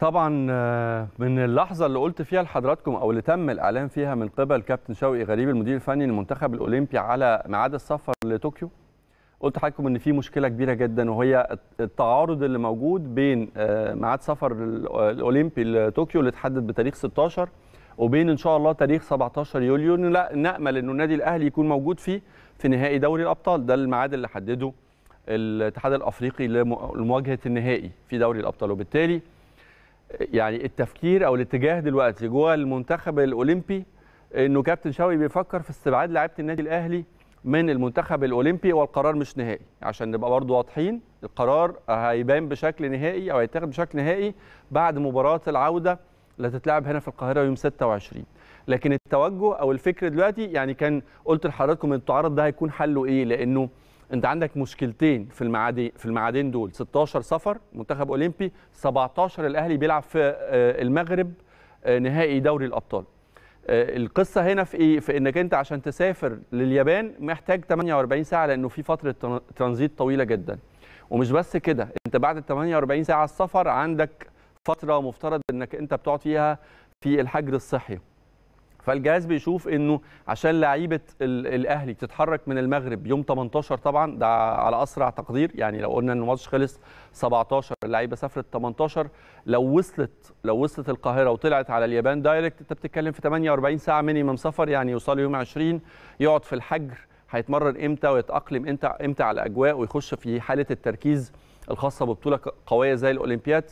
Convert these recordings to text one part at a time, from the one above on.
طبعا آه، من اللحظه اللي قلت فيها لحضراتكم او اللي تم الاعلان فيها من قبل كابتن شوقي غريب المدير الفني للمنتخب الاولمبي على ميعاد السفر لطوكيو قلت لحضراتكم ان في مشكله كبيره جدا وهي التعارض اللي موجود بين آه، ميعاد سفر الاولمبي لطوكيو اللي اتحدد بتاريخ 16 وبين ان شاء الله تاريخ 17 يوليو لا نامل انه النادي الاهلي يكون موجود فيه في نهائي دوري الابطال ده الميعاد اللي حدده الاتحاد الافريقي لمواجهه النهائي في دوري الابطال وبالتالي يعني التفكير او الاتجاه دلوقتي جوه المنتخب الاولمبي انه كابتن شوقي بيفكر في استبعاد لعيبه النادي الاهلي من المنتخب الاولمبي والقرار مش نهائي عشان نبقى برضو واضحين القرار هيبان بشكل نهائي او هيتاخد بشكل نهائي بعد مباراه العوده اللي هتتلعب هنا في القاهره يوم 26 لكن التوجه او الفكر دلوقتي يعني كان قلت لحضراتكم ان التعارض ده هيكون حله ايه لانه انت عندك مشكلتين في المعادين في المعادين دول 16 سفر منتخب اولمبي 17 الاهلي بيلعب في آه، المغرب آه، نهائي دوري الابطال آه، القصه هنا في ايه في انك انت عشان تسافر لليابان محتاج 48 ساعه لانه في فتره ترانزيت طويله جدا ومش بس كده انت بعد ال 48 ساعه السفر عندك فتره مفترض انك انت بتقعد فيها في الحجر الصحي فالجهاز بيشوف انه عشان لعيبه الاهلي تتحرك من المغرب يوم 18 طبعا ده على اسرع تقدير يعني لو قلنا ان الماتش خلص 17 اللعيبه سافرت 18 لو وصلت لو وصلت القاهره وطلعت على اليابان دايركت انت بتتكلم في 48 ساعه مينيمم سفر يعني يوصل يوم 20 يقعد في الحجر هيتمرن امتى ويتاقلم امتى امتى على الاجواء ويخش في حاله التركيز الخاصه ببطوله قويه زي الاولمبياد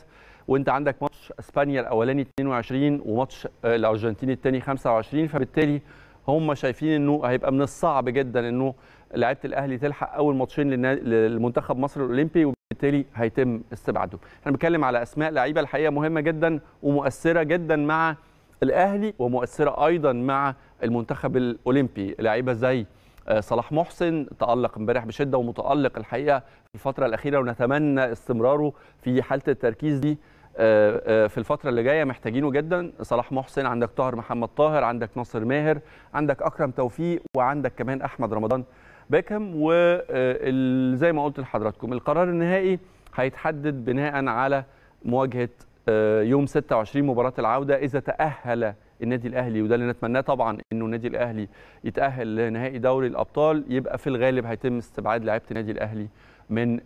وانت عندك ماتش اسبانيا الاولاني 22 وماتش آه، الارجنتين الثاني 25 فبالتالي هم شايفين انه هيبقى من الصعب جدا انه لعيبه الاهلي تلحق اول ماتشين للمنتخب مصر الاولمبي وبالتالي هيتم استبعاده. احنا بنتكلم على اسماء لعيبه الحقيقه مهمه جدا ومؤثره جدا مع الاهلي ومؤثره ايضا مع المنتخب الاولمبي، لعيبه زي آه، صلاح محسن تألق امبارح بشده ومتألق الحقيقه في الفتره الاخيره ونتمنى استمراره في حاله التركيز دي آه، آه، في الفتره اللي جايه محتاجينه جدا صلاح محسن عندك طاهر محمد طاهر عندك ناصر ماهر عندك اكرم توفيق وعندك كمان احمد رمضان باكم وزي ما قلت لحضراتكم القرار النهائي هيتحدد بناء على مواجهه آه، يوم 26 مباراه العوده اذا تاهل النادي الاهلي وده اللي نتمناه طبعا انه النادي الاهلي يتاهل لنهائي دوري الابطال يبقى في الغالب هيتم استبعاد لعيبه النادي الاهلي من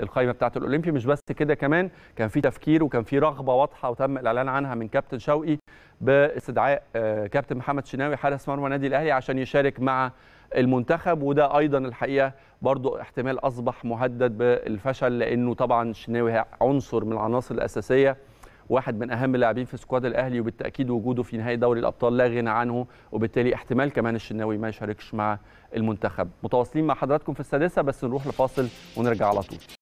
القائمه بتاعه الاولمبي مش بس كده كمان كان في تفكير وكان في رغبه واضحه وتم الاعلان عنها من كابتن شوقي باستدعاء آه، كابتن محمد شناوي حارس مرمى النادي الاهلي عشان يشارك مع المنتخب وده ايضا الحقيقه برضو احتمال اصبح مهدد بالفشل لانه طبعا شناوي عنصر من العناصر الاساسيه واحد من اهم اللاعبين في سكواد الاهلي وبالتاكيد وجوده في نهائي دوري الابطال لا غنى عنه وبالتالي احتمال كمان الشناوي ما يشاركش مع المنتخب متواصلين مع حضراتكم في السادسه بس نروح لفاصل ونرجع على طول